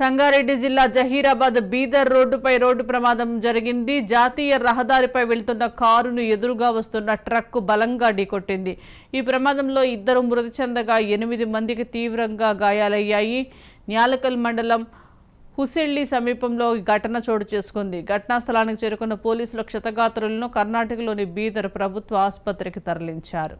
సంగారెడ్డి జిల్లా జహీరాబాద్ బీదర్ రోడ్డుపై రోడ్డు ప్రమాదం జరిగింది జాతీయ రహదారిపై వెళ్తున్న కారును ఎదురుగా వస్తున్న ట్రక్కు బలంగా ఢీకొట్టింది ఈ ప్రమాదంలో ఇద్దరు మృతి చెందగా ఎనిమిది మందికి తీవ్రంగా గాయాలయ్యాయి న్యాలకల్ మండలం హుసెళ్లి సమీపంలో ఘటన చోటు చేసుకుంది ఘటనా స్థలానికి చేరుకున్న పోలీసులు క్షతగాత్రులను కర్ణాటకలోని బీదర్ ప్రభుత్వ ఆసుపత్రికి తరలించారు